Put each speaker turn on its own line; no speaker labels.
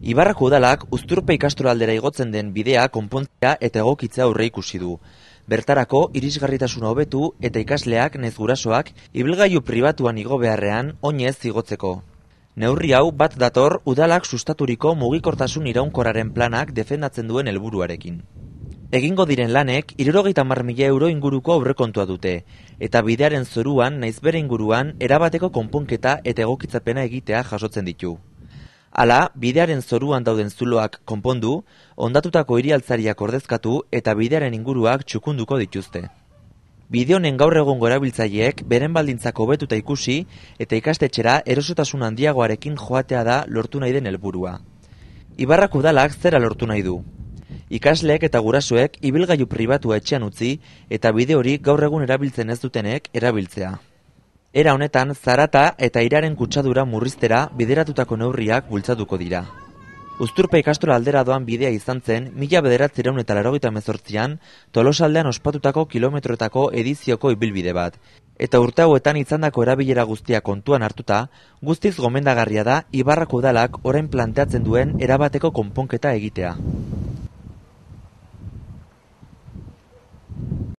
Ibarrako udalak uzturpe ikastora igotzen den bidea konpontzea eta egokitza aurre ikusi du. Bertarako irisgarritasuna hobetu eta ikasleak nezgurasoak, gurasoak ibilgailu pribatuan igo beharrean oinez zigotzeko. Neurri hau bat dator udalak sustaturiko mugikortasun iraunkoraren planak defendatzen duen helburuarekin. Egingo diren lanek 70.000 euro inguruko aurrekontua dute eta bidearen zoruan bere inguruan erabateko konponketa eta egokitzapena egitea jasotzen ditu. Hala, bidearen zoruan dauden zuloak konpondu, ondatutako irialtzariak ordezkatu eta bidearen inguruak txukunduko dituzte. Bide honen gaur egun gorabiltzaileek beren baldintzako betuta ikusi eta ikastetxera erosotasun handiagoarekin joatea da lortu nahi den helburua. Ibarrak udalak zera lortu nahi du. Ikasleek eta gurasoek ibilgailu pribatua etxean utzi eta bide hori gaur egun erabiltzen ez dutenek erabiltzea. Era honetan, zarata eta iraren kutsadura murriztera bideratutako neurriak bultzatuko dira. Uzturpe ikastola aldera doan bidea izan zen, mila bederatzeraun eta larogitan mezortzian, tolosaldean ospatutako kilometroetako edizioko ibilbide bat. Eta urte hauetan izandako erabilera guztia kontuan hartuta, guztiz gomendagarria da Ibarrako udalak orain planteatzen duen erabateko konponketa egitea.